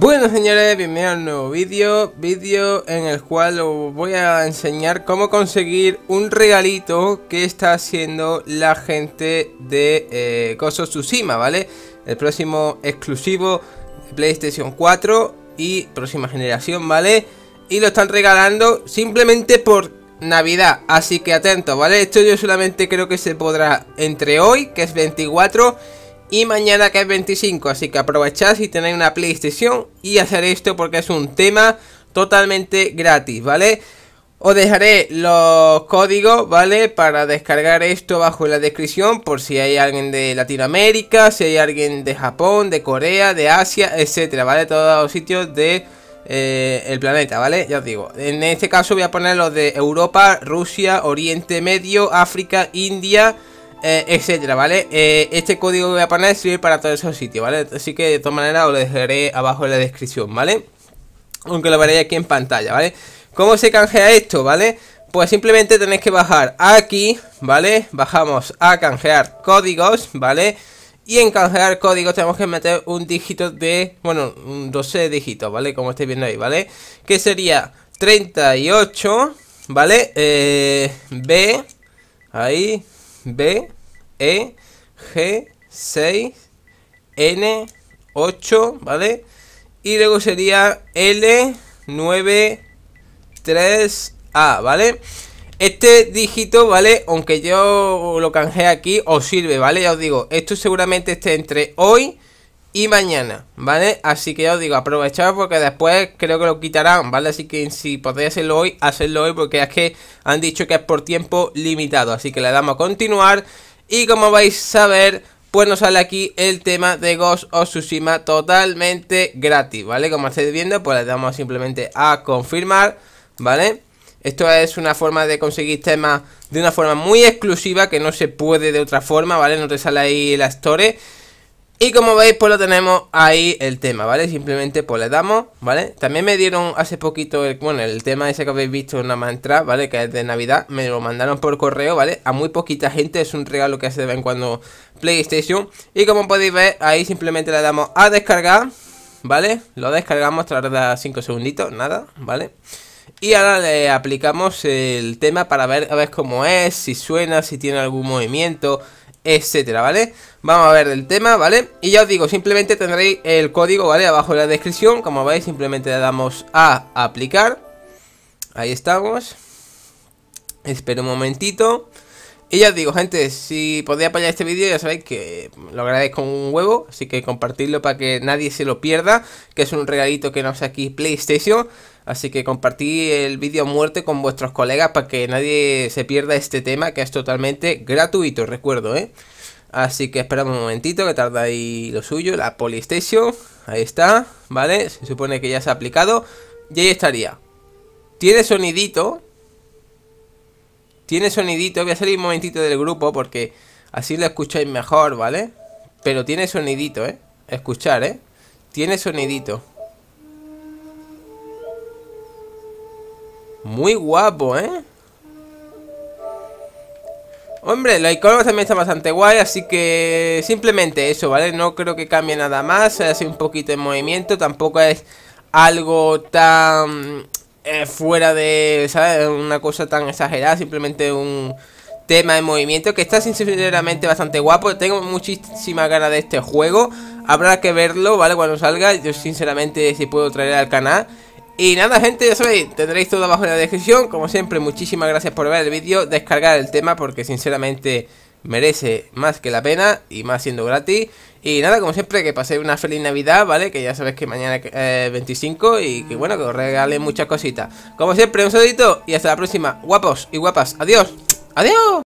Bueno señores, bienvenidos a un nuevo vídeo, vídeo en el cual os voy a enseñar cómo conseguir un regalito que está haciendo la gente de eh, Tsushima, ¿vale? El próximo exclusivo de PlayStation 4 y próxima generación, ¿vale? Y lo están regalando simplemente por Navidad, así que atentos, ¿vale? Esto yo solamente creo que se podrá entre hoy, que es 24 y mañana que es 25, así que aprovechad si tenéis una PlayStation y hacer esto porque es un tema totalmente gratis, ¿vale? Os dejaré los códigos, ¿vale? Para descargar esto bajo la descripción por si hay alguien de Latinoamérica, si hay alguien de Japón, de Corea, de Asia, etcétera, ¿vale? Todos los sitios de... Eh, el planeta, ¿vale? Ya os digo. En este caso voy a poner los de Europa, Rusia, Oriente Medio, África, India, eh, etcétera, ¿vale? Eh, este código que voy a poner sirve para todos esos sitios, ¿vale? Así que de todas maneras lo dejaré abajo en la descripción, ¿vale? Aunque lo veréis aquí en pantalla, ¿vale? ¿Cómo se canjea esto, ¿vale? Pues simplemente tenéis que bajar aquí, ¿vale? Bajamos a canjear códigos, ¿vale? Y en canjear códigos tenemos que meter un dígito de, bueno, 12 dígitos, ¿vale? Como estáis viendo ahí, ¿vale? Que sería 38, ¿vale? Eh, B, ahí, B, E, G, 6, N, 8, ¿vale? Y luego sería L, 9, 3, A, ¿vale? Este dígito, ¿vale? Aunque yo lo canje aquí, os sirve, ¿vale? Ya os digo, esto seguramente esté entre hoy y mañana, ¿vale? Así que ya os digo, aprovechad porque después creo que lo quitarán, ¿vale? Así que si podéis hacerlo hoy, hacedlo hoy porque es que han dicho que es por tiempo limitado. Así que le damos a continuar y como vais a ver, pues nos sale aquí el tema de Ghost of Tsushima totalmente gratis, ¿vale? Como estáis viendo, pues le damos simplemente a confirmar, ¿vale? Esto es una forma de conseguir temas de una forma muy exclusiva que no se puede de otra forma, ¿vale? No te sale ahí la store. Y como veis, pues lo tenemos ahí el tema, ¿vale? Simplemente pues le damos, ¿vale? También me dieron hace poquito, el, bueno, el tema ese que habéis visto una mantra, ¿vale? Que es de Navidad, me lo mandaron por correo, ¿vale? A muy poquita gente, es un regalo que hace de en cuando PlayStation. Y como podéis ver, ahí simplemente le damos a descargar, ¿vale? Lo descargamos, tarda 5 segunditos, nada, ¿vale? Y ahora le aplicamos el tema para ver a ver cómo es, si suena, si tiene algún movimiento, etcétera, ¿vale? Vamos a ver el tema, ¿vale? Y ya os digo, simplemente tendréis el código, ¿vale? Abajo en la descripción, como veis, simplemente le damos a aplicar Ahí estamos Espero un momentito y ya os digo, gente, si podéis apoyar este vídeo, ya sabéis que lo agradezco un huevo, así que compartidlo para que nadie se lo pierda, que es un regalito que nos aquí PlayStation. Así que compartí el vídeo muerte con vuestros colegas para que nadie se pierda este tema que es totalmente gratuito, recuerdo, ¿eh? Así que esperamos un momentito que tarda ahí lo suyo, la Polystation. Ahí está, ¿vale? Se supone que ya se ha aplicado. Y ahí estaría. Tiene sonidito. Tiene sonidito. Voy a salir un momentito del grupo porque así lo escucháis mejor, ¿vale? Pero tiene sonidito, ¿eh? Escuchar, ¿eh? Tiene sonidito. Muy guapo, ¿eh? Hombre, la icono también está bastante guay, así que simplemente eso, ¿vale? No creo que cambie nada más, hace un poquito de movimiento, tampoco es algo tan eh, fuera de, ¿sabes? Una cosa tan exagerada, simplemente un tema de movimiento que está sinceramente bastante guapo, tengo muchísima ganas de este juego, habrá que verlo, ¿vale? Cuando salga, yo sinceramente si puedo traer al canal... Y nada gente, ya soy tendréis todo abajo en la descripción Como siempre, muchísimas gracias por ver el vídeo Descargar el tema porque sinceramente merece más que la pena y más siendo gratis. Y nada, como siempre, que paséis una feliz Navidad, ¿vale? Que ya sabéis que mañana es 25 eh, y que bueno, que os regalen muchas cositas. Como siempre, un saludito y hasta la próxima. Guapos y guapas, adiós. Adiós.